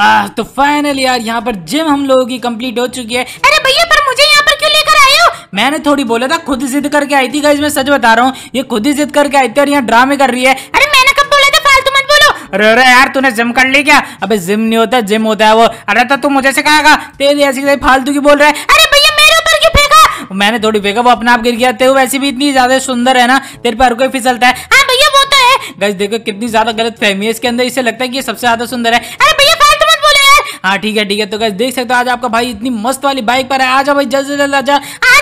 आ, तो फाइनल यार यहाँ पर जिम हम लोगों की कंप्लीट हो चुकी है अरे भैया पर मुझे यहाँ पर क्यों लेकर आए हो मैंने थोड़ी बोला था खुद जिद करके आई थी मैं सच बता रहा हूँ ये खुद ही जिद करके आई थी और यहाँ ड्रामे कर रही है अरे मैंने कब बोला था फालतू मत बोलो अरे अरे यार तूने जिम कर ली क्या अबे जिम नहीं होता जिम होता है वो अरे तो तू मुझे सिखाएगा तेरी ऐसी फालतू की बोल रहा है अरे भैया मेरे ऊपर क्यों फेंका मैंने थोड़ी फेंका वो अपने आप गिर गया तेरे वैसे भी इतनी ज्यादा सुंदर है ना तेरे पर कोई फिसलता है हाँ भैया वो तो है देखो कितनी ज्यादा गलत फहमी है इसके अंदर इसे लगता है कि सबसे ज्यादा सुंदर है अरे भैया हाँ ठीक है ठीक है तो कैसे देख सकते हो आज आपका भाई इतनी मस्त वाली बाइक पर है आ जाओ भाई से जल्द आ जाओ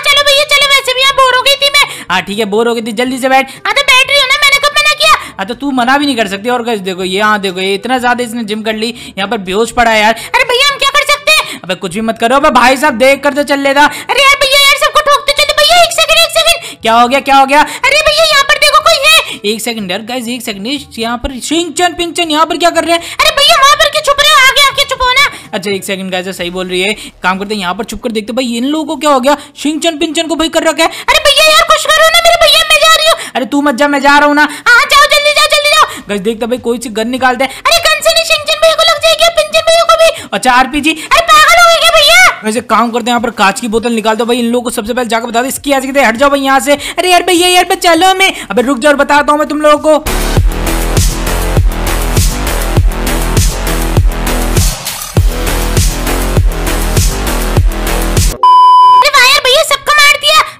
चलो भैया चलो वैसे भी बोर हो गई थी मैं हाँ ठीक है बोर हो गई थी जल्दी से बैठ अरे तो बैठ रही हो ना मैंने कब मना किया अरे हाँ, तो तू मना भी नहीं कर सकती और कैसे देखो ये हाँ देखो ये इतना ज्यादा इसने जिम कर ली यहाँ पर बेहोश पड़ा है यार अरे भैया हम क्या कर सकते हैं अब कुछ भी मत करो अब भाई साहब देख कर तो चल लेता अरे यार भैया यार सबको ठोकते चलो भैया एक सेकंड एक सेकंड क्या हो गया क्या हो गया अरे भैया यहाँ पर देखो कोई है एक सेकंड यार गाइस एक सेकंड यहाँ पर सिंचन पिंचन यहाँ पर क्या कर रहे हैं अरे भैया वहाँ पर क्या छुप रहे हो आगे आके अच्छा एक सेकंड गाइस सही बोल रही है काम करते हैं यहाँ पर छुप कर देखते भाई इन लोगों को क्या हो गया सिंचन पिंचन को भाई कर रखा है अरे भैया यार कुछ करो ना मेरे भैया मैं जा रही हूँ अरे तू मत जा मैं जा रहा हूँ ना हाँ जाओ जल्दी जाओ जल्दी जाओ गाइस देखते भाई कोई सी गन निकालते हैं अरे गन से नहीं सिंचन भैया को लग जाएगी पिंचन भैया को भी अच्छा आरपीजी अरे पागल हो गए क्या भैया वैसे काम करते हैं यहाँ पर कांच की बोतल निकाल दो भाई इन लोगों को सबसे पहले जाकर बता दो इसकी आज हट जाओ भाई यहाँ से अरे यार भैया यार चलो मैं अबे रुक जाओ बताता हूँ मैं तुम लोगों को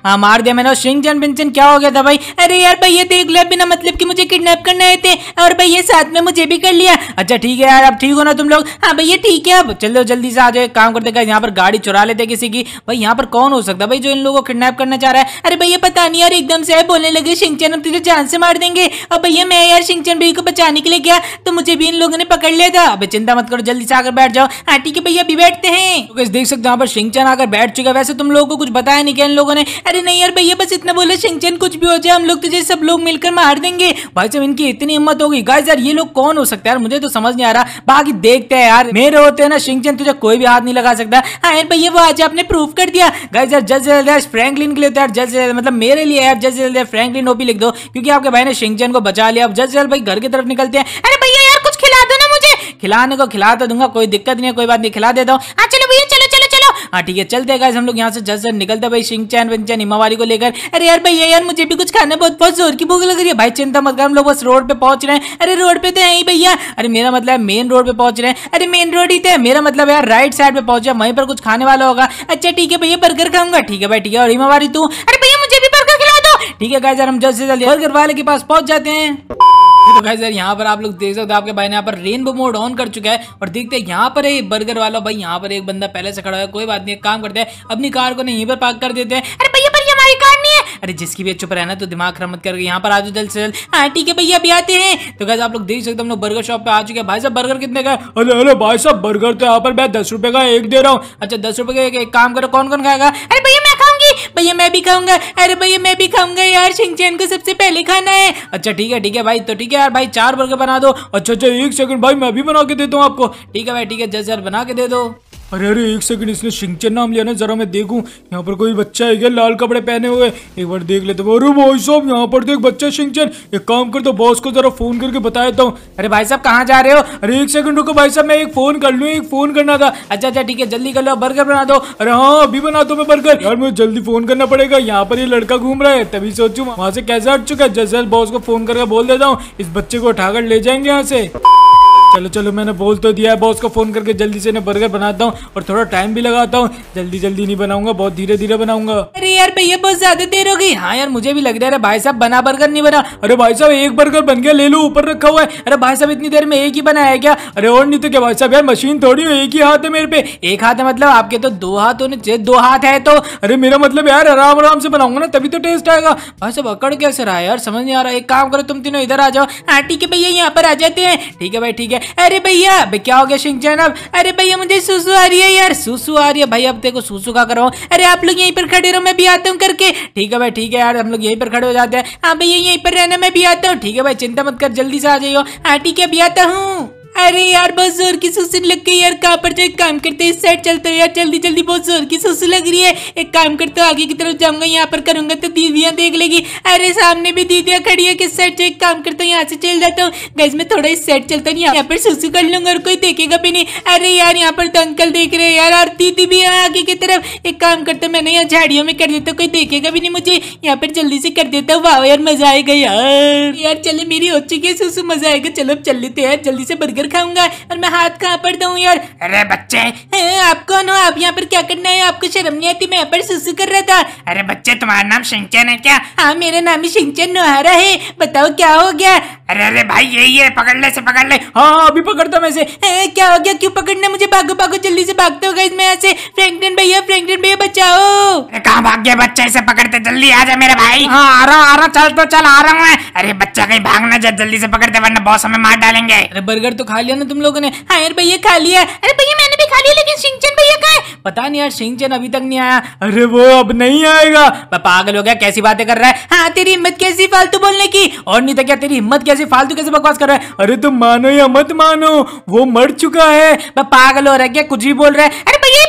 हाँ मार दिया मैंने सिंह जन बिनचन क्या हो गया था भाई अरे यार भाई ये देख गुलाब बिना मतलब कि मुझे किडनैप करने आए थे और भाई ये साथ में मुझे भी कर लिया अच्छा ठीक है यार अब ठीक हो ना तुम लोग हाँ भैया ठीक है अब चलो जल्दी से आ जाए काम करते गए यहाँ पर गाड़ी चुरा लेते किसी की भाई यहाँ पर कौन हो सकता भाई जो इन लोगों को किडनेप करना चाह रहा है अरे भैया पता नहीं यार एकदम से बोलने लगे सिंचन हम तुझे जान से मार देंगे और भैया मैं यार सिंचन भाई को बचाने के लिए गया तो मुझे भी इन लोगों ने पकड़ लिया था अब चिंता मत करो जल्दी से आकर बैठ जाओ हाँ ठीक है भैया अभी बैठते हैं तो देख सकते हो यहाँ पर सिंचन आकर बैठ चुका है वैसे तुम लोगों को कुछ बताया नहीं क्या इन लोगों ने अरे नहीं यार भैया बस इतना बोले शेंगचैन कुछ भी हो जाए हम लोग तुझे सब लोग मिलकर मार देंगे भाई साहब इनकी इतनी हिम्मत होगी गाइस यार ये लोग कौन हो सकता है यार मुझे तो समझ नहीं आ रहा बाकी देखते हैं यार मेरे होते हैं ना शेंगचैन तुझे कोई भी हाथ नहीं लगा सकता हाँ यार भैया वो आज आपने प्रूफ कर दिया गाइस यार जल्द से जल्द यार फ्रेंकलिन के लिए तो यार जल्द से जल्द मतलब मेरे लिए यार जल्द से जल्द फ्रेंकलिन ओपी लिख दो क्योंकि आपके भाई ने शेंगचैन को बचा लिया अब जल्द से जल्द भाई घर की तरफ निकलते हैं अरे भैया यार कुछ खिला दो ना मुझे खिलाने को खिला तो दूंगा कोई दिक्कत नहीं है कोई बात नहीं खिला देता हूँ हाँ, चलो भैया चलो चलो हाँ ठीक है चलते हम लोग यहाँ से से निकलते भाई शिंगचैन विंगचैन हिमावारी को लेकर अरे यार भैया यार मुझे भी कुछ खाना बहुत बहुत जोर की भूख लग रही है भाई चिंता मत कर हम लोग बस रोड पे पहुंच रहे हैं अरे रोड पे तो है ही भैया अरे मेरा मतलब मेन रोड पे पहुंच रहे हैं अरे मेन रोड ही तो है मेरा मतलब यार राइट साइड पे पहुंच वहीं पर कुछ खाने वाला होगा अच्छा ठीक है भैया बर्गर खाऊंगा ठीक है भाई ठीक है और हिमावारी तू अरे भैया मुझे भी बर्गर खिला दो ठीक है यार हम जल्द से जल्द बर्गर वाले के पास पहुंच जाते हैं तो भाई सर यहाँ पर आप लोग देख सकते हो आपके भाई ने यहाँ पर रेनबो मोड ऑन कर चुका है और देखते हैं यहाँ पर है बर्गर वाला भाई यहाँ पर एक बंदा पहले से खड़ा है कोई बात नहीं काम करते हैं अपनी कार को नहीं यहीं पर पार्क कर देते हैं अरे भैया पर हमारी कार नहीं है अरे जिसकी भी चुप रहना तो दिमाग खराब मत करके यहाँ पर आज जल्द से जल्द हाँ ठीक है भैया अभी आते हैं तो कैसे आप लोग देख सकते हम लोग बर्गर शॉप पे आ चुके हैं भाई साहब बर्गर कितने का अरे अरे भाई साहब बर्गर तो यहाँ पर मैं दस रुपए का एक दे रहा हूँ अच्छा दस रुपए का एक, काम करो कौन कौन खाएगा अरे भैया भैया मैं भी खाऊंगा अरे भैया मैं भी खाऊंगा यार शिंगचैन को सबसे पहले खाना है अच्छा ठीक है ठीक है भाई तो ठीक है यार भाई चार बर्गर बना दो अच्छा अच्छा एक सेकंड भाई मैं भी बना के देता हूँ आपको ठीक है भाई ठीक है जस्ट यार बना के दे दो अरे अरे एक सेकंड इसने शिंगचन नाम लिया ना जरा मैं देखूं यहाँ पर कोई बच्चा है क्या लाल कपड़े पहने हुए एक बार देख लेते अरे भाई साहब यहाँ पर देख बच्चा शिंगचन एक काम कर दो तो बॉस को जरा फोन करके बता देता हूँ अरे भाई साहब कहाँ जा रहे हो अरे एक सेकंड रुको भाई साहब मैं एक फोन कर लूँ एक फोन करना था अच्छा अच्छा ठीक है जल्दी कर लो बर्गर बना दो अरे हाँ अभी बना दो मैं बर्गर यार मुझे जल्दी फोन करना पड़ेगा यहाँ पर ये लड़का घूम रहा है तभी सोचू वहाँ से कैसे हट चुका है जैसे बॉस को फोन करके बोल देता हूँ इस बच्चे को उठाकर ले जाएंगे यहाँ से चलो चलो मैंने बोल तो दिया है बॉस को फ़ोन करके जल्दी से बर्गर बनाता हूँ और थोड़ा टाइम भी लगाता हूँ जल्दी जल्दी नहीं बनाऊंगा बहुत धीरे धीरे बनाऊंगा अरे यार भैया बहुत ज्यादा देर हो गई हाँ यार मुझे भी लग रहा है भाई साहब बना बर्गर नहीं बना अरे भाई साहब एक बर्गर बन गया ले लो ऊपर रखा हुआ है अरे भाई साहब इतनी देर में एक ही बनाया है क्या अरे और नहीं तो क्या भाई साहब यार मशीन थोड़ी एक ही हाथ है मेरे पे एक हाथ है मतलब आपके तो दो हाथ होने चाहिए दो हाथ है तो अरे मेरा मतलब यार आराम आराम से बनाऊंगा ना तभी तो टेस्ट आएगा भाई साहब अकड़ कैसे रहा है यार समझ नहीं आ रहा है एक काम करो तुम तीनों इधर आ जाओ हाँ ठीक है भैया यहाँ पर आ जाते हैं ठीक है भाई ठीक है है अरे भैया भाई क्या हो गया शिंगचैन अब अरे भैया मुझे सुसु आ रही है यार सुसु आ रही है भाई अब देखो सुसु का करो अरे आप लोग यहीं पर खड़े रहो मैं भी आता हूँ करके ठीक है भाई ठीक है यार हम लोग यहीं पर खड़े हो जाते हैं हाँ भैया यहीं पर रहना मैं भी आता हूँ ठीक है भाई चिंता मत कर जल्दी से आ जाइयो हाँ ठीक है भी आता हूँ अरे यार बहुत जोर की सुस्त लग गई यार कहाँ पर जो एक काम करते हैं इस साइड चलते हैं यार जल्दी जल्दी बहुत जोर की सुस्त लग रही है एक काम करते हो आगे की तरफ जाऊंगा यहाँ पर करूंगा तो दीदियाँ देख लेगी अरे सामने भी दीदियाँ खड़ी है किस साइड जो एक काम करता हूँ यहाँ से चल जाता हूँ गैस में थोड़ा इस साइड चलता नहीं यहाँ पर सुसु कर लूंगा और कोई देखेगा भी नहीं अरे यार यहाँ पर तो अंकल देख रहे हैं यार और दीदी भी है आगे की तरफ एक काम करता हूँ मैंने यहाँ झाड़ियों में कर देता हूँ कोई देखेगा भी नहीं मुझे यहाँ पर जल्दी से कर देता हूँ वाह यार मजा आएगा यार यार चले मेरी हो चुकी है सुसु मजा आएगा चलो चल लेते हैं जल्दी से बर्गर मार खाऊंगा और मैं हाथ कहाँ पर दूँ यार अरे बच्चे आप कौन हो आप यहाँ पर क्या करना है आपको शर्म नहीं आती मैं यहाँ पर सुसु कर रहा था अरे बच्चे तुम्हारा नाम सिंचन है क्या हाँ मेरा नाम ही सिंचन नोहारा है बताओ क्या हो गया अरे अरे भाई यही है पकड़ ले से पकड़ ले हाँ अभी पकड़ता मैं से क्या हो गया क्यों पकड़ना मुझे भागो भागो जल्दी से भागते हो गए इसमें ऐसे फ्रैंकलिन भैया फ्रैंकलिन भैया बचाओ कहाँ भाग गया बच्चा इसे पकड़ते जल्दी आ जाए मेरे भाई हाँ आ रहा आ रहा चल तो चल आ रहा हूँ अरे बच्चा कहीं भागना जाए जल्दी से पकड़ते वरना बहुत समय मार डालेंगे अरे बर्गर तो खा खा लिया ना तुम लोगों ने हाँ यार भैया खा लिया अरे भैया मैंने भी खा लिया लेकिन सिंचन भैया का है पता नहीं यार सिंचन अभी तक नहीं आया अरे वो अब नहीं आएगा पागल हो गया कैसी बातें कर रहा है हाँ तेरी हिम्मत कैसी फालतू बोलने की और नहीं था तो क्या तेरी हिम्मत कैसी फालतू कैसे बकवास कर रहा है अरे तुम मानो या मत मानो वो मर चुका है पागल हो रहा है क्या कुछ भी बोल रहा है अरे भैया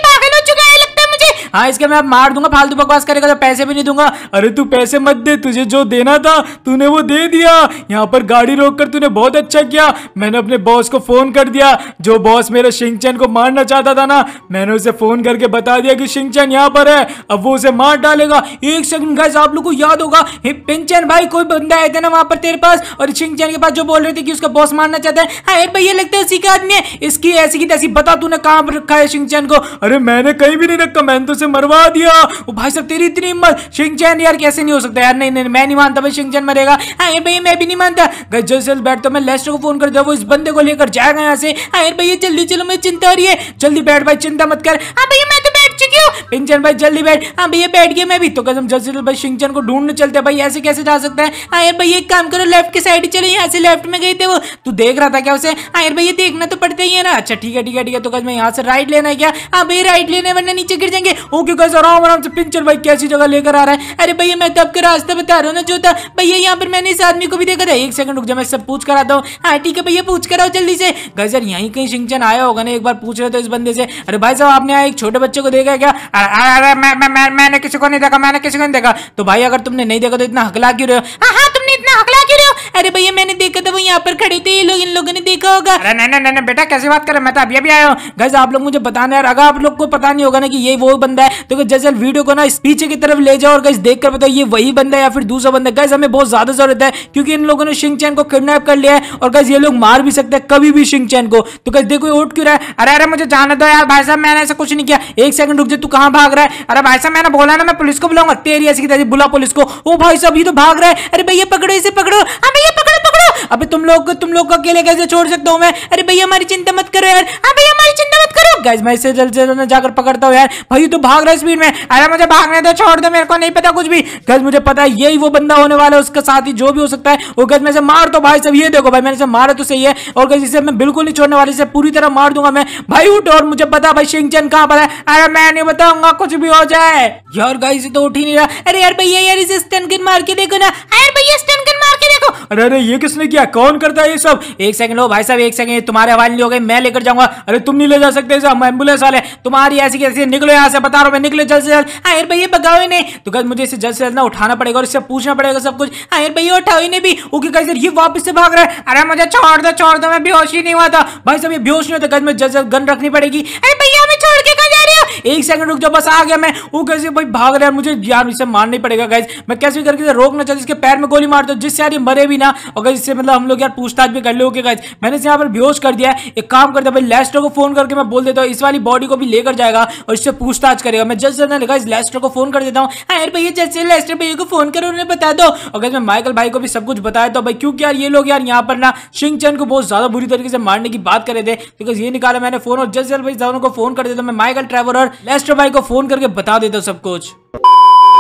हाँ इसके मैं अब मार दूंगा फालतू बकवास करेगा तो पैसे भी नहीं दूंगा अरे तू पैसे मत दे तुझे जो देना था तूने वो दे दिया यहाँ पर गाड़ी रोक कर तूने बहुत अच्छा किया मैंने अपने बॉस को फोन कर दिया जो बॉस मेरे शिंगचैन को मारना चाहता था ना मैंने उसे फोन करके बता दिया कि शिंगचैन यहाँ पर है अब वो उसे मार डालेगा एक सेकंड गाइस आप लोग को याद होगा पिंचन भाई कोई बंदा आया था ना वहां पर तेरे पास और शिंगचैन के पास जो बोल रहे थे कि उसका बॉस मारना चाहता है हाँ लगता है उसी का आदमी है इसकी ऐसी की तैसी बता तूने कहाँ रखा है शिंगचैन को अरे मैंने कहीं भी नहीं रखा मैंने तो मरवा दिया वो भाई साहब तेरी इतनी हिम्मत शिंगचैन यार कैसे नहीं हो सकता यार नहीं नहीं मैं नहीं मानता भाई शिंगचैन मरेगा अरे हाँ, भाई मैं भी नहीं मानता गजल से बैठ तो मैं लेस्टर को फोन कर दिया वो इस बंदे को लेकर जाएगा यहाँ से अरे हाँ, भैया जल्दी चलो मैं चिंता हो रही है जल्दी बैठ भाई चिंता मत कर हाँ भैया मैं तो बैठ चुकी हूँ पिंचन भाई जल्दी बैठ हाँ भैया बैठ गया मैं भी तो कसम जल्द भाई सिंचन को ढूंढने चलते भाई ऐसे कैसे जा सकता है आयर यार भाई एक काम करो लेफ्ट की साइड चले यहाँ से लेफ्ट में गए थे वो तू देख रहा था क्या उसे आयर यार भैया देखना तो पड़ते ही है ना अच्छा ठीक है ठीक है ठीक है तो कसम यहाँ से राइट लेना है क्या हाँ भाई राइट लेने है वरना नीचे गिर जाएंगे ओके कस आराम आराम से पिंचन भाई कैसी जगह लेकर आ रहा है अरे भैया मैं तो आपके रास्ते बता रहा हूँ ना जो था भैया यहाँ पर मैंने इस आदमी को भी देखा था एक सेकंड रुक जाए मैं सब पूछ कर आता हूँ हाँ ठीक है भैया पूछ कर आओ जल्दी से गजर यहीं कहीं सिंचन आया होगा ना एक बार पूछ रहे थे इस बंदे से अरे भाई साहब आपने एक छोटे बच्चे को देख क्या क्या अरे मैं, मैं, मैंने किसी को नहीं देखा मैंने किसी को नहीं देखा तो भाई अगर तुमने नहीं देखा तो इतना हकला क्यों रहे हो हाँ तुमने इतना हकला क्यों रहे हो अरे भैया मैंने देखा था वो यहाँ पर खड़े थे ये लोग इन लोगों ने देखा होगा अरे नहीं नहीं बेटा कैसी बात कर मैं तो अभी अभी आया हूँ गज आप लोग मुझे बताना यार अगर आप लोग को पता नहीं होगा ना कि ये वो बंदा है तो जैसे वीडियो को ना इस पीछे की तरफ ले जाओ और गज देख कर बताओ ये वही बंदा है या फिर दूसरा बंदा गज हमें बहुत ज्यादा जरूरत है क्योंकि इन लोगों ने शिंग चैन को किडनेप कर लिया है और गज ये लोग मार भी सकते हैं कभी भी शिंग चैन को तो गज देखो उठ क्यों रहा है अरे अरे मुझे जाना दो यार भाई साहब मैंने ऐसा कुछ नहीं किया एक सेकंड रुक जाए तू कहाँ भाग रहा है अरे भाई साहब मैंने बोला ना मैं पुलिस को बुलाऊंगा तेरी ऐसी बुला पुलिस को ओ भाई साहब ये तो भाग रहा है अरे भैया पकड़ो इसे पकड़ो हमें हाँ, ये पकड़ो पकड़ो अबे तुम लोग तुम लोग को अकेले कैसे छोड़ सकता हूँ मैं अरे भैया हमारी चिंता मत करो यार हाँ भैया हमारी चिंता मत करो गैस मैं इसे जल्द से जल्द जाकर पकड़ता हूँ यार भाई तू भाग रहा स्पीड में अरे मुझे भागने दो तो छोड़ दो मेरे को नहीं पता कुछ भी गैस मुझे पता है यही वो बंदा होने वाला है उसके साथ ही जो भी हो सकता है वो गैस मैं इसे मार तो भाई सब ये देखो भाई मैंने इसे मारा तो सही है और गैस इसे मैं बिल्कुल नहीं छोड़ने वाली इसे पूरी तरह मार दूंगा मैं भाई उठ और मुझे पता भाई शिंगचन कहाँ पर है अरे मैं नहीं बताऊंगा कुछ भी हो जाए यार गाइस तो उठ ही नहीं रहा अरे यार भैया यार इसे स्टन गन मार के देखो ना अरे भैया स्टन गन मार के देखो अरे अरे ये किस किसने किया कौन करता है ये सब एक सेकंड लो भाई साहब एक सेकंड तुम्हारे हवाले नहीं हो गए मैं लेकर जाऊंगा अरे तुम नहीं ले जा सकते हम एम्बुलेंस वाले तुम्हारी ऐसी कैसी निकलो यहाँ से बता रहा हूँ मैं निकलो जल्द से जल्द हाँ, अरे भाई ये बगाओ ही नहीं तो कल मुझे इसे जल्द से जल्द ना उठाना पड़ेगा और इससे पूछना पड़ेगा सब कुछ हाँ, अरे भाई उठाओ ही नहीं भी ओके कैसे ये वापस से भाग रहा है अरे मुझे छोड़ दो छोड़ दो मैं बेहोश ही नहीं हुआ था भाई साहब ये बेहोश नहीं होता कल मुझे जल्द जल्द गन रखनी पड़ेगी अरे भैया छोड़ के कहा एक सेकंड रुक जाओ बस आ गया मैं वो कैसे भाई भाग रहा है मुझे यार इसे मारना पड़ेगा गाइज मैं कैसे करके रोकना चाहता इसके पैर में गोली मार दो जिससे यार ये मरे भी ना और गाइज इससे मतलब हम लोग यार पूछताछ भी कर लो ओके गाइज मैंने इसे यहाँ पर बेहोश कर दिया एक काम करता भाई लेस्टर को फोन करके मैं बोल देता हूँ इस वाली बॉडी को भी लेकर जाएगा और इससे पूछताछ करेगा मैं जल्द से जल्द गाइज लेस्टर को फोन कर देता हूँ हाँ यार भैया जैसे लेस्टर भैया को फोन करो उन्हें बता दो और गाइज मैं माइकल भाई को भी सब कुछ बताया तो भाई क्योंकि यार ये लोग यार यहाँ पर ना चंद को बहुत ज्यादा बुरी तरीके से मारने की बात कर रहे थे बिकॉज तो ये निकाला मैंने फोन और जल्द से जल्द भाई को फोन कर देता मैं माइकल ट्रेवर और बार लेस्टर भाई को फोन करके बता देता सब कुछ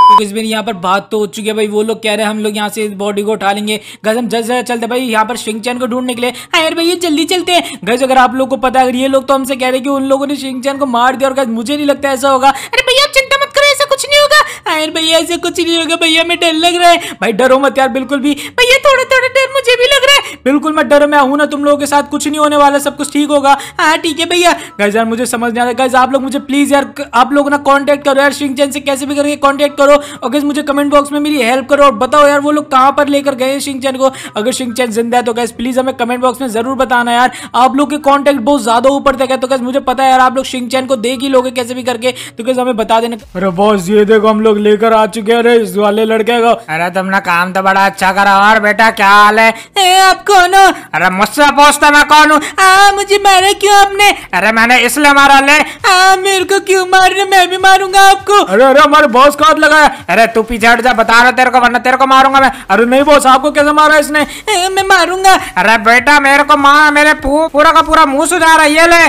तो इस बीच यहाँ पर बात तो हो चुकी है भाई वो लोग कह रहे हैं हम लोग यहाँ से बॉडी को उठा लेंगे गज हम जल्द चलते भाई यहाँ पर शिंगचैन को ढूंढने के लिए अरे हाँ भाई ये जल्दी चलते हैं गज अगर आप लोग को पता अगर ये लोग तो हमसे कह रहे हैं कि उन लोगों ने शिंगचैन को मार दिया और गज मुझे नहीं लगता ऐसा होगा अरे भैया चिंता आयन भैया ऐसे कुछ नहीं होगा भैया मैं डर लग रहा है भाई डरो मत यार बिल्कुल भी भैया थोड़ा थोड़ा डर मुझे भी लग रहा है बिल्कुल मत डरो मैं हूँ ना तुम लोगों के साथ कुछ नहीं होने वाला सब कुछ ठीक होगा हाँ ठीक है भैया गाइज यार मुझे समझ नहीं आ रहा है आप लोग मुझे प्लीज यार आप लोग ना कॉन्टेक्ट करो यार श्रिंग चैन से कैसे भी करके कॉन्टेक्ट करो और गाइज मुझे कमेंट बॉक्स में मेरी हेल्प करो और बताओ यार वो लोग कहाँ पर लेकर गए श्रिंग चैन को अगर श्रिंग चैन जिंदा है तो गैस प्लीज हमें कमेंट बॉक्स में जरूर बताना यार आप लोग के कॉन्टेक्ट बहुत ज्यादा ऊपर तक है तो गैस मुझे पता है यार आप लोग श्रिंग चैन को देख ही लोगे कैसे भी करके तो गैस हमें बता देना अरे बॉस ये देखो हम लोग लेकर आ चुके हैं अरे इस वाले लड़के को अरे तुमने काम तो बड़ा अच्छा करा और बेटा क्या हाल है ए, आप कौन हो अरे मुझसे पूछता मैं कौन हूँ मुझे मारे क्यों आपने अरे मैंने इसलिए मारा ले आ, मेरे को क्यों मार रहे मैं भी मारूंगा आपको अरे अरे हमारे बॉस को हाथ लगाया अरे तू पीछे हट जा बता रहा तेरे को वरना तेरे को मारूंगा मैं अरे नहीं बॉस आपको कैसे मारा इसने मैं मारूंगा अरे बेटा मेरे को मार मेरे पूरा का पूरा मुंह सुझा रहा है ये ले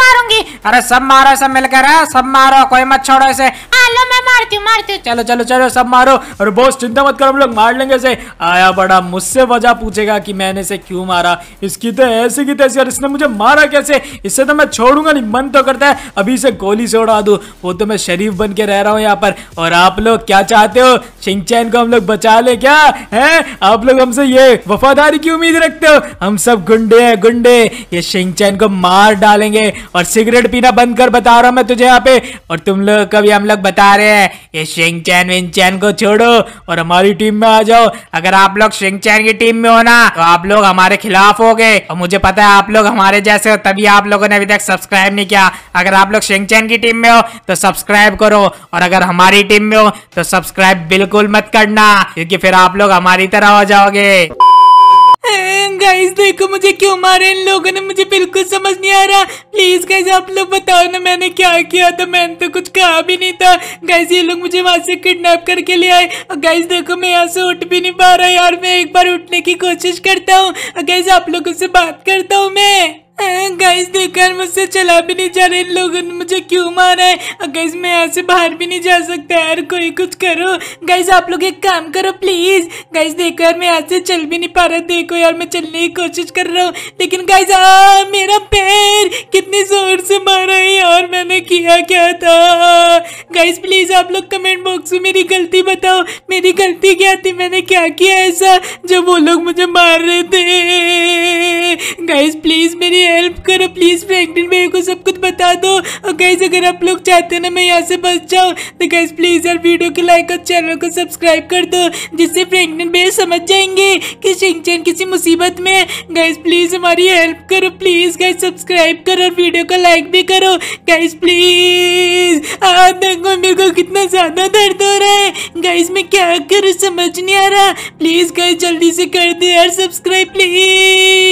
मारूंगी अरे सब मारो सब मिलकर हाँ, सब मारो कोई मत छोड़ो इसे आलो हाँ, मैं मारती हूँ मारती हूँ चलो चलो चलो सब मारो अरे बोस चिंता मत करो हम लोग मार लेंगे इसे आया बड़ा मुझसे वजह पूछेगा कि मैंने इसे क्यों मारा इसकी तो ऐसी की तैसी और इसने मुझे मारा कैसे इससे तो मैं छोड़ूंगा नहीं मन तो करता है अभी इसे गोली से उड़ा दू वो तो मैं शरीफ बन के रह रहा हूँ यहाँ पर और आप लोग क्या चाहते हो सिंचैन को हम लोग बचा ले क्या है आप लोग हमसे ये वफादारी की उम्मीद रखते हो हम सब गुंडे हैं गुंडे ये सिंचैन को मार डालेंगे और सिगरेट पीना बंद कर बता रहा हूँ मैं तुझे यहाँ पे और तुम लोग कभी हम लोग बता रहे हैं ये विंग चैन को छोड़ो और हमारी टीम में आ जाओ अगर आप लोग चैन की टीम में हो ना तो आप लोग हमारे खिलाफ हो गए और मुझे पता है आप लोग हमारे जैसे हो तभी आप लोगों ने अभी तक सब्सक्राइब नहीं किया अगर आप लोग चैन की टीम में हो तो सब्सक्राइब करो और अगर हमारी टीम में हो तो सब्सक्राइब बिल्कुल मत करना क्योंकि फिर आप लोग हमारी तरह हो जाओगे गाइस देखो मुझे क्यों मारे इन लोगों ने मुझे बिल्कुल समझ नहीं आ रहा प्लीज गाइस आप लोग बताओ ना मैंने क्या किया था मैंने तो कुछ कहा भी नहीं था गाइस ये लोग मुझे वहां से किडनैप करके ले आए और गाइस देखो मैं यहाँ से उठ भी नहीं पा रहा यार मैं एक बार उठने की कोशिश करता हूँ गाइस आप लोगों से बात करता हूँ मैं गाइस देखकर मुझसे चला भी नहीं जा रहा इन लोगों ने मुझे क्यों मारा है गाइस मैं यहाँ से बाहर भी नहीं जा सकता यार कोई कुछ करो गाइस आप लोग एक काम करो प्लीज गाइस देखो यार मैं से चल भी नहीं पा रहा देखो यार मैं चलने की कोशिश कर रहा हूँ लेकिन गाइस मेरा पैर कितने जोर से मारा है यार मैंने किया क्या था गाइस प्लीज़ आप लोग कमेंट बॉक्स में मेरी गलती बताओ मेरी गलती क्या थी मैंने क्या किया ऐसा जब वो लोग मुझे मार रहे थे गाइस प्लीज़ मेरी हेल्प करो प्लीज़ फ्रैंकलिन भैया को सब कुछ बता दो और गाइस अगर आप लोग चाहते हो ना मैं यहाँ से बच जाऊँ तो गाइस प्लीज़ यार वीडियो को लाइक और चैनल को सब्सक्राइब कर दो जिससे फ्रैंकलिन भैया समझ जाएंगे कि शिंगचैन किसी मुसीबत में गाइस प्लीज़ हमारी हेल्प करो प्लीज़ गाइस सब्सक्राइब करो और वीडियो को लाइक भी करो गाइस प्लीज़ को मेरे को कितना ज्यादा दर्द हो रहा है गाइस मैं क्या करूँ समझ नहीं आ रहा प्लीज गाइस जल्दी से कर दे यार सब्सक्राइब प्लीज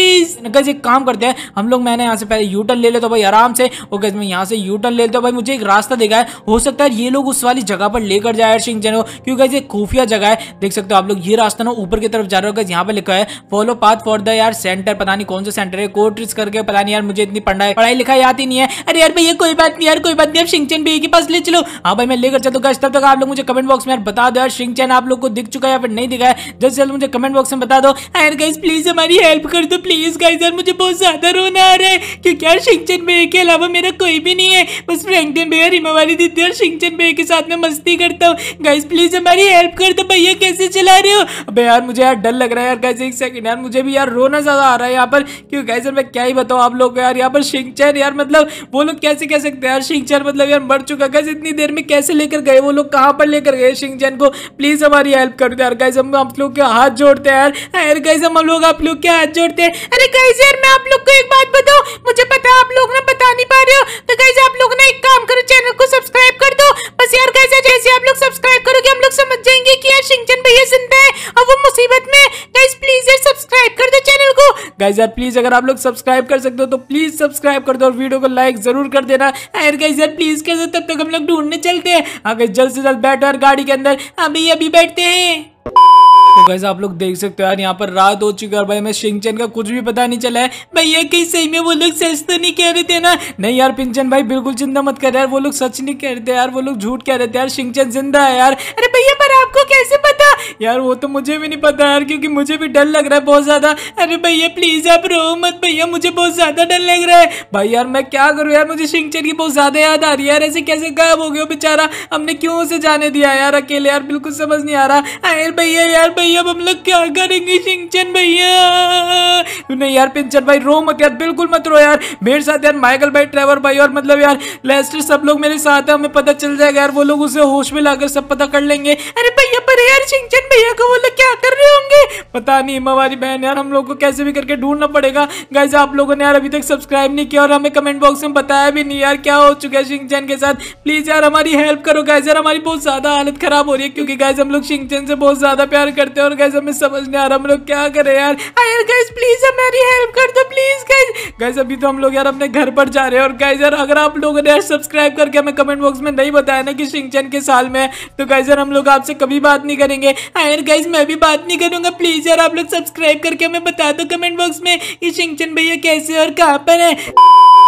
प्लीज गज एक काम करते हैं हम लोग मैंने यहाँ से पहले यूटन ले लेता तो भाई आराम से वो गज मैं यहाँ से यूटन ले लेता तो भाई मुझे एक रास्ता देखा है हो सकता है ये लोग उस वाली जगह पर लेकर जाए सिंह जन को क्योंकि गज एक खुफिया जगह है देख सकते हो आप लोग ये रास्ता ना ऊपर की तरफ जा रहे हो गज यहाँ पर लिखा है फॉलो पाथ फॉर द यार सेंटर पता नहीं कौन सा सेंटर है कोर्ट्रिस करके पता नहीं यार मुझे इतनी पढ़ाई पढ़ाई लिखाई आती नहीं है अरे यार भाई ये कोई बात नहीं यार कोई बात नहीं आप सिंचन भी के पास ले चलो हाँ भाई मैं लेकर चलता हूँ तब तक आप लोग मुझे कमेंट बॉक्स में यार बता दो यार सिंचन आप लोग को दिख चुका है या फिर नहीं दिखा है जल्द से जल्द मुझे कमेंट बॉक्स में बता दो यार गाइज प्लीज हमारी हेल्प कर दो प्लीज प्लीज गाइस यार मुझे बहुत ज्यादा रोना आ रहा है क्योंकि यार शिंगचन बे के अलावा मेरा कोई भी नहीं है बस फ्रैंकलिन भैया वाली दीदी और शिंगचन बे के साथ में मस्ती करता हूँ गाइस प्लीज हमारी हेल्प कर दो भैया कैसे चला रहे हो अब यार मुझे यार डर लग रहा है यार गाइस एक सेकंड यार मुझे भी यार रोना ज्यादा आ रहा है यहाँ पर क्यों गाइस यार मैं क्या ही बताऊँ आप लोग यार यहाँ पर शिंगचन यार मतलब वो लोग कैसे कह सकते हैं यार शिंगचन मतलब यार मर चुका गाइस इतनी देर में कैसे लेकर गए वो लोग कहाँ पर लेकर गए शिंगचन को प्लीज हमारी हेल्प कर दो यार गाइस हम आप लोग के हाथ जोड़ते हैं यार यार गाइस हम लोग आप लोग के हाथ जोड़ते हैं अरे गाइस यार मैं आप लोग को एक बात बताऊं मुझे पता है आप लोग ना बता नहीं पा रहे हो तो गाइस आप लोग ना एक काम करो चैनल को सब्सक्राइब कर दो बस यार गाइस जैसे आप लोग सब्सक्राइब करोगे हम लोग समझ जाएंगे कि यार सिंचन भैया जिंदा है और वो मुसीबत में गाइस प्लीज यार सब्सक्राइब कर दो चैनल को गाइस यार प्लीज अगर आप लोग सब्सक्राइब कर सकते हो तो प्लीज सब्सक्राइब कर दो और वीडियो को लाइक जरूर कर देना यार गाइस यार प्लीज कर दो तब तक हम लोग ढूंढने चलते हैं अगर हाँ, जल्द से जल्द बैठो यार गाड़ी के अंदर अभी अभी बैठते हैं तो कैसे आप लोग देख सकते हो यार यहाँ पर रात हो चुकी है और भाई मैं शिंगचन का कुछ भी पता नहीं चला है भैया कहीं सही में वो लोग सच तो नहीं कह रहे थे ना नहीं यार पिंचन भाई बिल्कुल चिंता मत कर यार वो लोग सच नहीं कह रहे थे यार वो लोग झूठ कह रहे थे यार शिंगचन जिंदा है यार अरे भैया पर आपको कैसे पता यार वो तो मुझे भी नहीं पता यार क्योंकि मुझे भी डर लग रहा है बहुत ज्यादा अरे भैया प्लीज आप रो मत भैया मुझे बहुत ज्यादा डर लग रहा है भाई यार मैं क्या करूँ यार मुझे शिंगचन की बहुत ज्यादा याद आ रही है यार ऐसे कैसे गायब हो गया बेचारा हमने क्यों उसे जाने दिया यार अकेले यार बिल्कुल समझ नहीं आ रहा अरे भैया यार भैया भाई अब हम लोग क्या करेंगे सिंचन भैया नहीं यार पिंचन भाई रो मत यार बिल्कुल मत रो यार मेरे साथ यार माइकल भाई ट्रेवर भाई और मतलब यार लेस्टर सब लोग मेरे साथ है हमें पता चल जाएगा यार वो लोग उसे होश में लाकर सब पता कर लेंगे अरे भैया पर यार सिंचन भैया को वो लोग क्या कर रहे होंगे पता नहीं हमारी बहन यार हम लोग को कैसे भी करके ढूंढना पड़ेगा गाइज आप लोगों ने यार अभी तक सब्सक्राइब नहीं किया और हमें कमेंट बॉक्स में बताया भी नहीं यार क्या हो चुका है सिंचन के साथ प्लीज यार हमारी हेल्प करो गाइज यार हमारी बहुत ज्यादा हालत खराब हो रही है क्योंकि गाइज हम लोग सिंचन से बहुत ज्यादा प्यार कर करते हैं और गैस हमें समझ नहीं आ रहा हम लोग क्या करें यार यार गैस प्लीज हमारी हेल्प कर दो प्लीज गैस गैस अभी तो हम लोग यार अपने घर पर जा रहे हैं और गैस यार अगर आप लोगों ने यार सब्सक्राइब करके हमें कमेंट बॉक्स में नहीं बताया ना कि सिंचन के साल में तो गैस यार हम लोग आपसे कभी बात नहीं करेंगे यार गैस मैं भी बात नहीं करूंगा प्लीज यार आप लोग सब्सक्राइब करके हमें बता दो कमेंट बॉक्स में कि सिंचन भैया कैसे और कहाँ पर है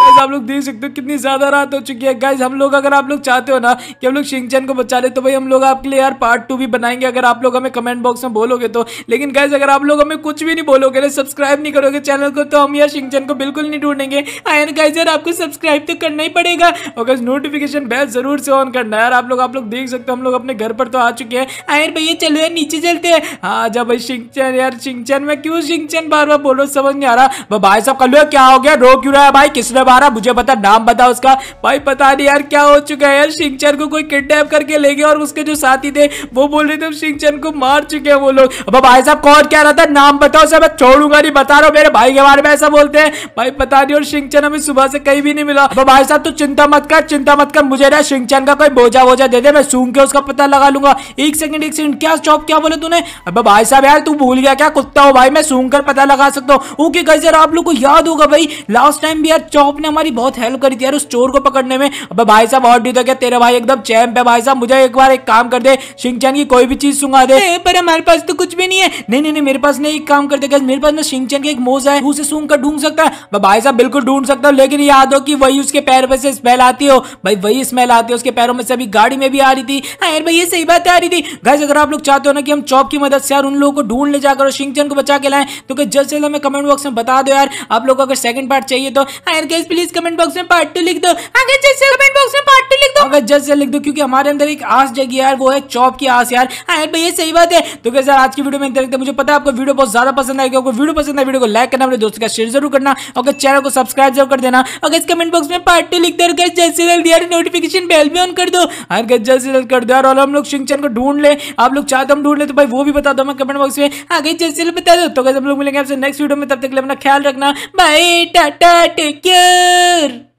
गाइज आप लोग देख सकते हो कितनी ज्यादा रात हो चुकी है गाइज हम लोग अगर आप लोग चाहते हो ना कि हम लोग शिंगचैन को बचा ले तो भाई हम लोग आपके लिए यार पार्ट टू भी बनाएंगे अगर आप लोग हमें कमेंट बॉक्स में बोलोगे तो लेकिन गाइज अगर आप लोग हमें कुछ भी नहीं बोलोगे ना सब्सक्राइब नहीं करोगे चैनल को तो हम यार शिंगचैन को बिल्कुल नहीं ढूंढेंगे एंड गाइज यार आपको सब्सक्राइब तो करना ही पड़ेगा और गाइज नोटिफिकेशन बेल जरूर से ऑन करना यार आप लोग आप लोग देख सकते हो हम लोग अपने घर पर तो आ चुके हैं आयर भैया चलो यार नीचे चलते हैं हाँ जब भाई शिंगचैन यार शिंगचैन में क्यों शिंगचैन बार बार बोलो समझ नहीं आ रहा भाई साहब कल क्या हो गया रो क्यों रहा है भाई किसने रहा मुझे पता नाम बता उसका भाई पता नहीं यार क्या हो चुका है यार सिंचन को कोई किडनैप करके ले गया और उसके जो साथी थे वो बोल रहे थे सिंचन को मार चुके हैं वो लोग अब भाई साहब कौन क्या रहा था नाम बताओ सर मैं छोड़ूंगा नहीं बता रहा मेरे भाई के बारे में ऐसा बोलते हैं भाई पता नहीं और सिंचन हमें सुबह से कहीं भी नहीं मिला अब भाई साहब तू चिंता मत कर चिंता मत कर मुझे ना सिंचन का कोई बोझा वोझा दे दे मैं सूंघ के उसका पता लगा लूंगा एक सेकंड एक सेकंड क्या चौक क्या बोले तूने अब भाई साहब यार तू भूल गया क्या कुत्ता हो भाई मैं सूंघ कर पता लगा सकता हूँ ओके गाइस यार आप लोग को याद होगा भाई लास्ट टाइम भी यार चौप ने हमारी बहुत हेल्प करी थी यार उस चोर को पकड़ने में अब भाई साहब और डी तो क्या तेरे भाई एकदम चैम्प है भाई साहब मुझे एक बार एक काम कर दे सिंचन की कोई भी चीज सुंगा दे पर हमारे पास तो कुछ भी नहीं है नहीं नहीं नहीं मेरे पास नहीं एक काम कर दे मेरे पास ना सिंचन की एक मोजा है उसे सूंघ कर ढूंढ सकता है भाई साहब बिल्कुल ढूंढ सकता हूँ लेकिन याद हो कि वही उसके पैर पर से स्मेल आती हो भाई वही स्मेल आती है उसके पैरों में से अभी गाड़ी में भी आ रही थी हाँ यार भाई ये सही बात आ रही थी गाइस अगर आप लोग चाहते हो ना कि हम चौक की मदद से यार उन लोगों को ढूंढ ले जाकर और को बचा के लाएं तो जल्द से जल्द हमें कमेंट बॉक्स में बता दो यार आप लोग को अगर सेकंड पार्ट चाहिए तो हाँ यार प्लीज कमेंट बॉक्स में पार्ट टू लिख दो आगे जैसे कमेंट बॉक्स में पार्ट टू लिख दो अगर जैसे लिख दो क्योंकि हमारे अंदर एक आस जगी यार वो है चॉप की आस यार हाँ भैया सही बात है तो कैसे आज की वीडियो में देखते तो मुझे पता है आपको वीडियो बहुत ज्यादा पसंद आएगी आपको वीडियो पसंद है वीडियो को लाइक करना अपने दोस्तों का शेयर जरूर करना अगर चैनल को सब्सक्राइब जरूर कर देना अगर इस कमेंट बॉक्स में पार्ट टू लिख दो जैसे जल्द यार नोटिफिकेशन बेल भी ऑन कर दो अगर हाँ जल्द से जल्द कर दो यार और हम लोग सिंचन को ढूंढ ले आप लोग चाहते हम ढूंढ ले तो भाई वो भी बता दो हमें कमेंट बॉक्स में आगे जैसे बता दो तो कैसे हम लोग मिलेंगे आपसे नेक्स्ट वीडियो में तब तक अपना ख्याल रखना bye tata take care Sir!